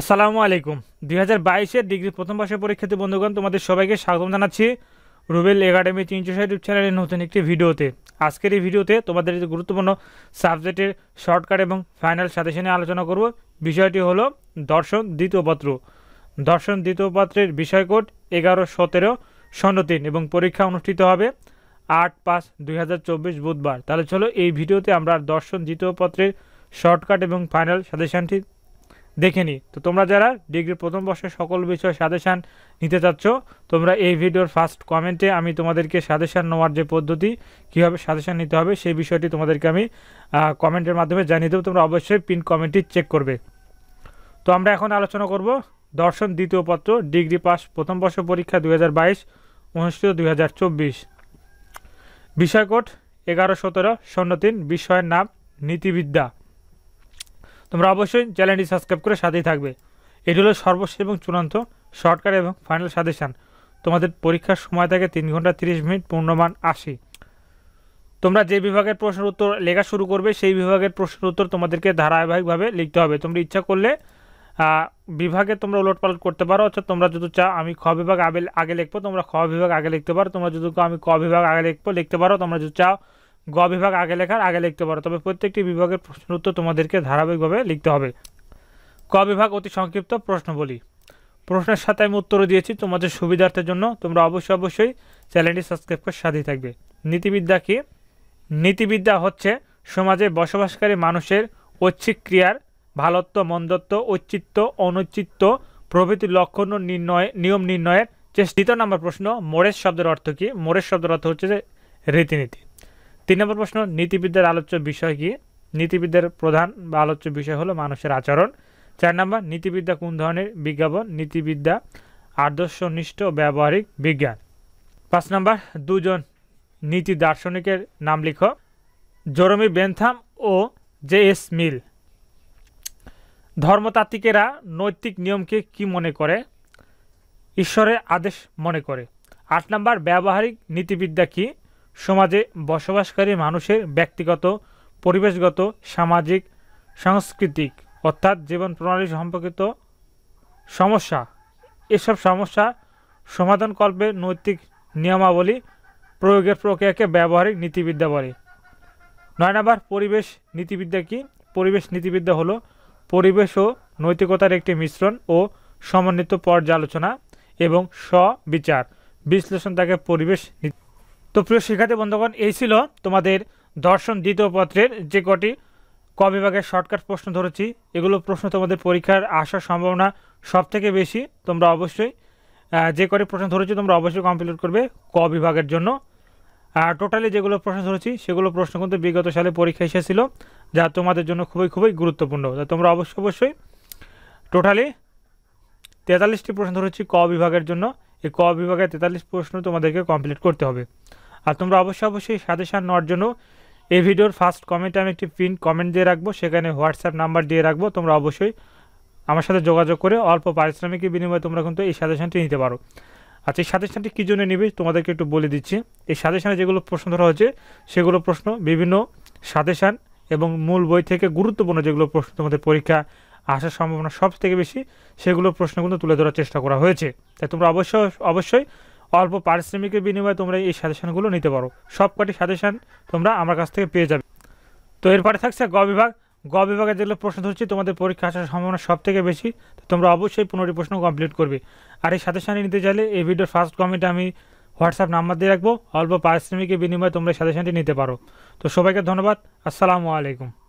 আসসালামু আলাইকুম দুই হাজার বাইশের ডিগ্রি প্রথম বর্ষের পরীক্ষার্থী বন্ধুগণ তোমাদের সবাইকে স্বাগতম জানাচ্ছি রুবেল একাডেমি তিনশো ষাট ইউটিউব চ্যানেলের নতুন একটি ভিডিওতে আজকের এই ভিডিওতে তোমাদের যে গুরুত্বপূর্ণ সাবজেক্টের শর্টকাট এবং ফাইনাল সাজেশনে আলোচনা করব বিষয়টি হলো দর্শন দ্বিতীয় পত্র দর্শন দ্বিতীয় পত্রের বিষয়কোড এগারো সতেরো শূন্য তিন এবং পরীক্ষা অনুষ্ঠিত হবে আট পাঁচ দুই বুধবার তাহলে চলো এই ভিডিওতে আমরা দর্শন দ্বিতীয় পত্রের শর্টকাট এবং ফাইনাল সাজেশনটি দেখে নিই তো তোমরা যারা ডিগ্রি প্রথম বর্ষের সকল বিষয়ে সাজেশান নিতে চাচ্ছ তোমরা এই ভিডিওর ফার্স্ট কমেন্টে আমি তোমাদেরকে সাজেশান নেওয়ার যে পদ্ধতি কীভাবে সাজেশান নিতে হবে সেই বিষয়টি তোমাদেরকে আমি কমেন্টের মাধ্যমে জানিয়ে দেবো তোমরা অবশ্যই পিন কমেন্টটি চেক করবে তো আমরা এখন আলোচনা করব দর্শন দ্বিতীয় পত্র ডিগ্রি পাস প্রথম বর্ষ পরীক্ষা দু হাজার বাইশ অনুষ্ঠিত দুই হাজার চব্বিশ বিষয়কোট এগারো সতেরো শূন্য তিন বিষয়ের নাম নীতিবিদ্যা তোমরা অবশ্যই চ্যানেলটি সাবস্ক্রাইব করে সাথেই থাকবে এটি হলো সর্বশেষ এবং চূড়ান্ত শর্টকাট এবং ফাইনাল সাজেশান তোমাদের পরীক্ষার সময় থাকে তিন ঘন্টা তিরিশ মিনিট পূর্ণমান আশি তোমরা যে বিভাগের প্রশ্নের উত্তর লেখা শুরু করবে সেই বিভাগের প্রশ্নের উত্তর তোমাদেরকে ধারাবাহিকভাবে লিখতে হবে তোমরা ইচ্ছা করলে বিভাগে তোমরা পালট করতে পারো অর্থাৎ তোমরা যদি চাও আমি খ বিভাগ আগে লিখবো তোমরা খ বিভাগ আগে লিখতে পারো তোমরা যদি আমি ক বিভাগ আগে লিখবো লিখতে পারো তোমরা যদি চাও গ বিভাগ আগে লেখার আগে লিখতে পারো তবে প্রত্যেকটি বিভাগের প্রশ্ন উত্তর তোমাদেরকে ধারাবাহিকভাবে লিখতে হবে ক বিভাগ অতি সংক্ষিপ্ত প্রশ্ন বলি প্রশ্নের সাথে আমি উত্তর দিয়েছি তোমাদের সুবিধার্থের জন্য তোমরা অবশ্যই অবশ্যই চ্যানেলটি সাবস্ক্রাইব করে সাথেই থাকবে নীতিবিদ্যা কি নীতিবিদ্যা হচ্ছে সমাজে বসবাসকারী মানুষের ঐচ্ছিক ক্রিয়ার ভালত্ব মন্দত্ব ঔচিত্য অনুচিত্য প্রভৃতি লক্ষণ নির্ণয় নিয়ম নির্ণয়ের চেষ্টিত নাম্বার প্রশ্ন মোরেশ শব্দের অর্থ কী মোরেশ শব্দের অর্থ হচ্ছে যে রীতিনীতি তিন নম্বর প্রশ্ন নীতিবিদদের আলোচ্য বিষয় কি নীতিবিদদের প্রধান বা আলোচ্য বিষয় হলো মানুষের আচরণ চার নম্বর নীতিবিদ্যা কোন ধরনের বিজ্ঞাপন নীতিবিদ্যা আদর্শনিষ্ঠ ব্যবহারিক বিজ্ঞান পাঁচ নম্বর দুজন নীতি দার্শনিকের নাম লিখ জরমি বেনথাম ও জে এস মিল ধর্মতাত্ত্বিকেরা নৈতিক নিয়মকে কি মনে করে ঈশ্বরের আদেশ মনে করে আট নম্বর ব্যবহারিক নীতিবিদ্যা কী সমাজে বসবাসকারী মানুষের ব্যক্তিগত পরিবেশগত সামাজিক সাংস্কৃতিক অর্থাৎ জীবন প্রণালী সম্পর্কিত সমস্যা এসব সমস্যা কল্পে নৈতিক নিয়মাবলী প্রয়োগের প্রক্রিয়াকে ব্যবহারিক নীতিবিদ্যা বলে নয় নম্বর পরিবেশ নীতিবিদ্যা কি পরিবেশ নীতিবিদ্যা হলো পরিবেশ ও নৈতিকতার একটি মিশ্রণ ও সমন্বিত পর্যালোচনা এবং স্ববিচার বিশ্লেষণ তাকে পরিবেশ তো প্রিয় শিক্ষার্থী বন্ধুগণ এই ছিল তোমাদের দর্শন দ্বিতীয় পত্রের যে কটি ক বিভাগের শর্টকাট প্রশ্ন ধরেছি এগুলো প্রশ্ন তোমাদের পরীক্ষার আসার সম্ভাবনা সব থেকে বেশি তোমরা অবশ্যই যে কটি প্রশ্ন ধরেছি তোমরা অবশ্যই কমপ্লিট করবে ক বিভাগের জন্য আর টোটালি যেগুলো প্রশ্ন ধরেছি সেগুলো প্রশ্ন কিন্তু বিগত সালে পরীক্ষা এসেছিল যা তোমাদের জন্য খুবই খুবই গুরুত্বপূর্ণ তোমরা অবশ্যই অবশ্যই টোটালি তেতাল্লিশটি প্রশ্ন ধরেছি ক বিভাগের জন্য এই ক বিভাগের তেতাল্লিশ প্রশ্ন তোমাদেরকে কমপ্লিট করতে হবে আর তোমরা অবশ্যই অবশ্যই সাজেশান নেওয়ার জন্য এই ভিডিওর ফার্স্ট কমেন্টে আমি একটি প্রিন্ট কমেন্ট দিয়ে রাখবো সেখানে হোয়াটসঅ্যাপ নাম্বার দিয়ে রাখবো তোমরা অবশ্যই আমার সাথে যোগাযোগ করে অল্প পারিশ্রমিকের বিনিময়ে তোমরা কিন্তু এই সাজেশানটি নিতে পারো আচ্ছা এই সাজেশানটি কী জন্য নিবে তোমাদেরকে একটু বলে দিচ্ছি এই সাজেশানে যেগুলো প্রশ্ন ধরা হয়েছে সেগুলো প্রশ্ন বিভিন্ন সাজেশান এবং মূল বই থেকে গুরুত্বপূর্ণ যেগুলো প্রশ্ন তোমাদের পরীক্ষা আসার সম্ভাবনা সব থেকে বেশি সেগুলো প্রশ্ন কিন্তু তুলে ধরার চেষ্টা করা হয়েছে তাই তোমরা অবশ্যই অবশ্যই অল্প পারিশ্রমিকের বিনিময়ে তোমরা এই সাজেশানগুলো নিতে পারো সবকটি সাজেশান তোমরা আমার কাছ থেকে পেয়ে যাবে তো এরপরে থাকছে গ বিভাগ গ বিভাগে যেগুলো প্রশ্ন ধরছি তোমাদের পরীক্ষা আসার সম্ভাবনা সব থেকে বেশি তোমরা অবশ্যই পনেরোটি প্রশ্ন কমপ্লিট করবে আর এই সাজেশানি নিতে চাইলে এই ভিডিওর ফার্স্ট কমেন্টে আমি হোয়াটসঅ্যাপ নাম্বার দিয়ে রাখবো অল্প পারিশ্রমিকের বিনিময়ে তোমরা সাজেশানটি নিতে পারো তো সবাইকে ধন্যবাদ আসসালামু আলাইকুম